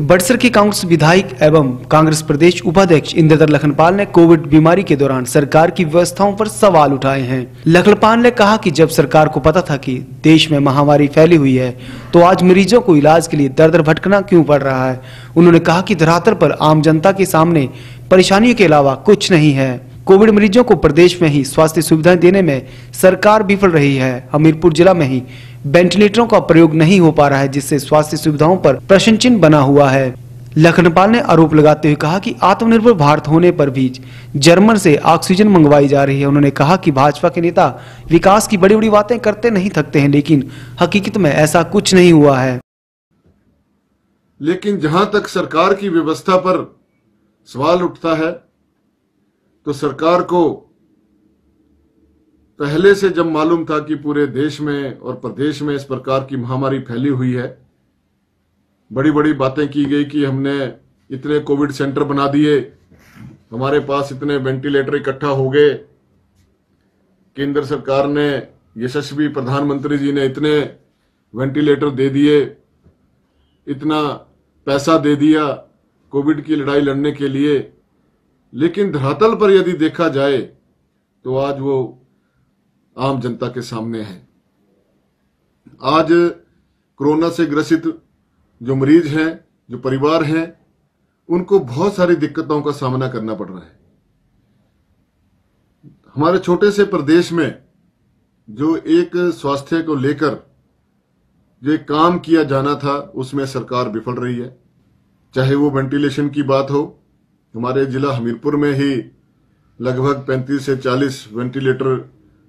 बड़सर के कांग्रेस विधायक एवं कांग्रेस प्रदेश उपाध्यक्ष इंद्रधर लखनपाल ने कोविड बीमारी के दौरान सरकार की व्यवस्थाओं पर सवाल उठाए हैं लखनपाल ने कहा कि जब सरकार को पता था कि देश में महामारी फैली हुई है तो आज मरीजों को इलाज के लिए दर दर भटकना क्यों पड़ रहा है उन्होंने कहा की धरातल पर आम जनता के सामने परेशानियों के अलावा कुछ नहीं है कोविड मरीजों को प्रदेश में ही स्वास्थ्य सुविधाएं देने में सरकार विफल रही है हमीरपुर जिला में ही वेंटिलेटरों का प्रयोग नहीं हो पा रहा है जिससे स्वास्थ्य सुविधाओं पर प्रश्न चिन्ह बना हुआ है लखनपाल ने आरोप लगाते हुए कहा कि आत्मनिर्भर भारत होने पर भी जर्मन से ऑक्सीजन मंगवाई जा रही है उन्होंने कहा कि भाजपा के नेता विकास की बड़ी बड़ी बातें करते नहीं थकते हैं लेकिन हकीकत में ऐसा कुछ नहीं हुआ है लेकिन जहां तक सरकार की व्यवस्था पर सवाल उठता है तो सरकार को पहले से जब मालूम था कि पूरे देश में और प्रदेश में इस प्रकार की महामारी फैली हुई है बड़ी बड़ी बातें की गई कि हमने इतने कोविड सेंटर बना दिए हमारे पास इतने वेंटिलेटर इकट्ठा हो गए केंद्र सरकार ने यशस्वी प्रधानमंत्री जी ने इतने वेंटिलेटर दे दिए इतना पैसा दे दिया कोविड की लड़ाई लड़ने के लिए लेकिन धरातल पर यदि देखा जाए तो आज वो आम जनता के सामने है आज कोरोना से ग्रसित जो मरीज हैं जो परिवार हैं उनको बहुत सारी दिक्कतों का सामना करना पड़ रहा है हमारे छोटे से प्रदेश में जो एक स्वास्थ्य को लेकर जो एक काम किया जाना था उसमें सरकार विफल रही है चाहे वो वेंटिलेशन की बात हो हमारे जिला हमीरपुर में ही लगभग 35 से 40 वेंटिलेटर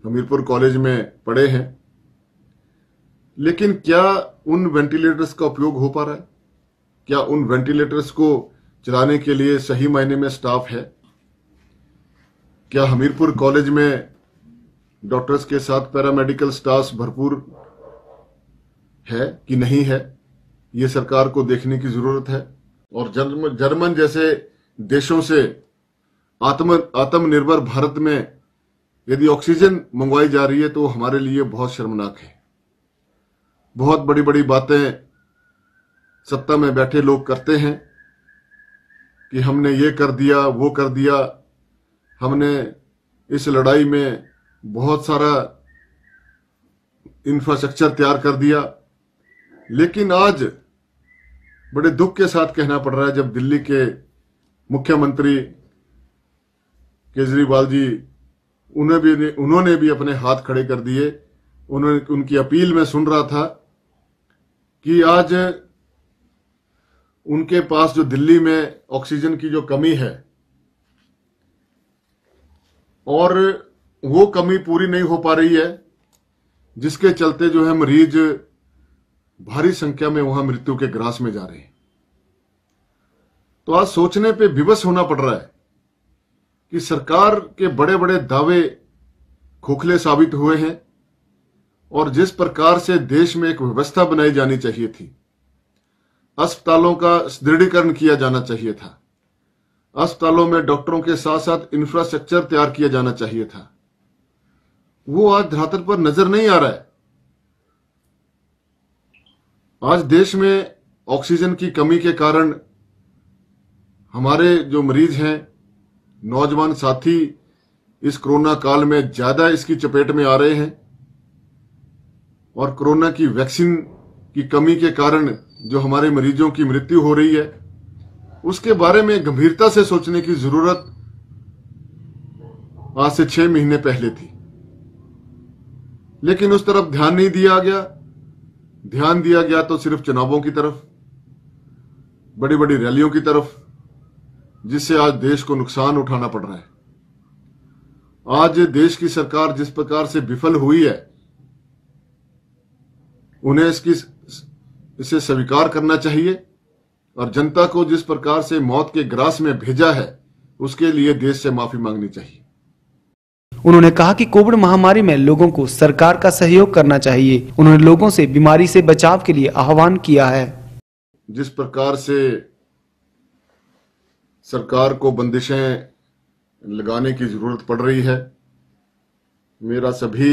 हमीरपुर कॉलेज में पढ़े हैं लेकिन क्या उन वेंटिलेटर्स का उपयोग हो पा रहा है क्या उन वेंटिलेटर्स को चलाने के लिए सही मायने में स्टाफ है क्या हमीरपुर कॉलेज में डॉक्टर्स के साथ पैरामेडिकल स्टाफ भरपूर है कि नहीं है ये सरकार को देखने की जरूरत है और जर्मन जर्मन जैसे देशों से आत्म आत्मनिर्भर भारत में यदि ऑक्सीजन मंगवाई जा रही है तो हमारे लिए बहुत शर्मनाक है बहुत बड़ी बड़ी बातें सत्ता में बैठे लोग करते हैं कि हमने ये कर दिया वो कर दिया हमने इस लड़ाई में बहुत सारा इंफ्रास्ट्रक्चर तैयार कर दिया लेकिन आज बड़े दुख के साथ कहना पड़ रहा है जब दिल्ली के मुख्यमंत्री केजरीवाल जी उन्हें भी उन्होंने भी अपने हाथ खड़े कर दिए उन्होंने उनकी अपील में सुन रहा था कि आज उनके पास जो दिल्ली में ऑक्सीजन की जो कमी है और वो कमी पूरी नहीं हो पा रही है जिसके चलते जो है मरीज भारी संख्या में वहां मृत्यु के ग्रास में जा रहे हैं तो आज सोचने पे विवश होना पड़ रहा है कि सरकार के बड़े बड़े दावे खोखले साबित हुए हैं और जिस प्रकार से देश में एक व्यवस्था बनाई जानी चाहिए थी अस्पतालों का सुदृढ़ीकरण किया जाना चाहिए था अस्पतालों में डॉक्टरों के साथ साथ इंफ्रास्ट्रक्चर तैयार किया जाना चाहिए था वो आज धरातल पर नजर नहीं आ रहा है आज देश में ऑक्सीजन की कमी के कारण हमारे जो मरीज हैं नौजवान साथी इस कोरोना काल में ज्यादा इसकी चपेट में आ रहे हैं और कोरोना की वैक्सीन की कमी के कारण जो हमारे मरीजों की मृत्यु हो रही है उसके बारे में गंभीरता से सोचने की जरूरत आज से छह महीने पहले थी लेकिन उस तरफ ध्यान नहीं दिया गया ध्यान दिया गया तो सिर्फ चुनावों की तरफ बड़ी बड़ी रैलियों की तरफ जिससे आज देश को नुकसान उठाना पड़ रहा है आज देश की सरकार जिस प्रकार से विफल हुई है उन्हें इसकी इसे स्वीकार करना चाहिए और जनता को जिस प्रकार से मौत के ग्रास में भेजा है उसके लिए देश से माफी मांगनी चाहिए उन्होंने कहा कि कोविड महामारी में लोगों को सरकार का सहयोग करना चाहिए उन्होंने लोगों से बीमारी से बचाव के लिए आह्वान किया है जिस प्रकार से सरकार को बंदिशें लगाने की ज़रूरत पड़ रही है मेरा सभी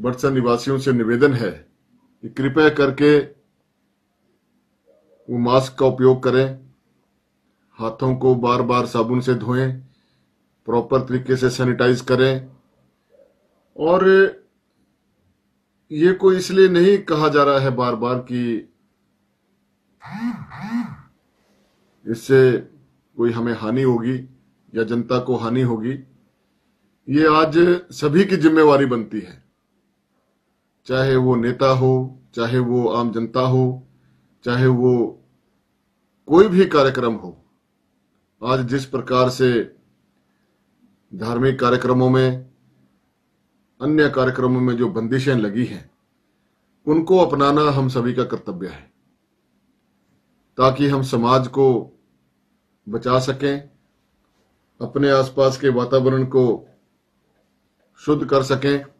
बड़सा निवासियों से निवेदन है कि कृपया करके वो मास्क का उपयोग करें हाथों को बार बार साबुन से धोएं प्रॉपर तरीके से सैनिटाइज करें और ये कोई इसलिए नहीं कहा जा रहा है बार बार कि इससे कोई हमें हानि होगी या जनता को हानि होगी ये आज सभी की जिम्मेवारी बनती है चाहे वो नेता हो चाहे वो आम जनता हो चाहे वो कोई भी कार्यक्रम हो आज जिस प्रकार से धार्मिक कार्यक्रमों में अन्य कार्यक्रमों में जो बंदिशें लगी हैं उनको अपनाना हम सभी का कर्तव्य है ताकि हम समाज को बचा सकें अपने आसपास के वातावरण को शुद्ध कर सकें